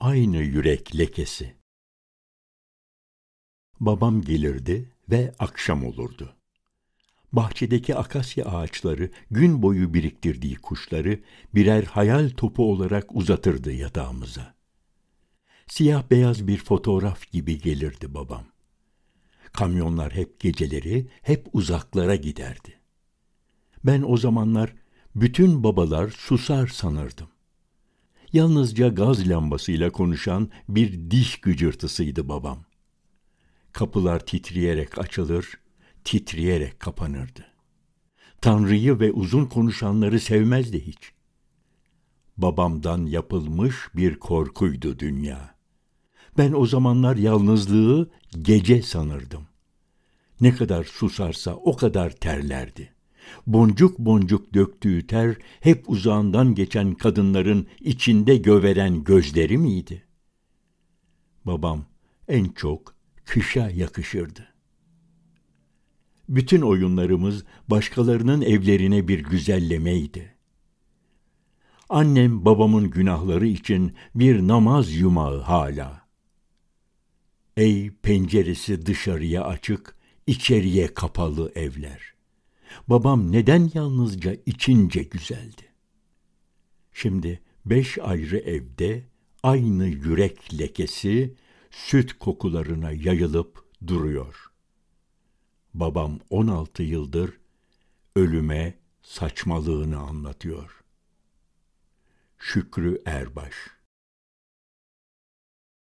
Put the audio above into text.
aynı yürek lekesi. Babam gelirdi ve akşam olurdu. Bahçedeki akasya ağaçları gün boyu biriktirdiği kuşları birer hayal topu olarak uzatırdı yatağımıza. Siyah beyaz bir fotoğraf gibi gelirdi babam. Kamyonlar hep geceleri hep uzaklara giderdi. Ben o zamanlar bütün babalar susar sanırdım. Yalnızca gaz lambasıyla konuşan bir diş gıcırtısıydı babam. Kapılar titreyerek açılır, titreyerek kapanırdı. Tanrı'yı ve uzun konuşanları sevmezdi hiç. Babamdan yapılmış bir korkuydu dünya. Ben o zamanlar yalnızlığı gece sanırdım. Ne kadar susarsa o kadar terlerdi boncuk boncuk döktüğü ter hep uzağından geçen kadınların içinde göveren gözleri miydi? Babam en çok kışa yakışırdı. Bütün oyunlarımız başkalarının evlerine bir güzellemeydi. Annem babamın günahları için bir namaz yumağı hala. Ey penceresi dışarıya açık, içeriye kapalı evler.'' Babam neden yalnızca içince güzeldi? Şimdi beş ayrı evde aynı yürek lekesi süt kokularına yayılıp duruyor. Babam 16 yıldır ölüme saçmalığını anlatıyor. Şükrü Erbaş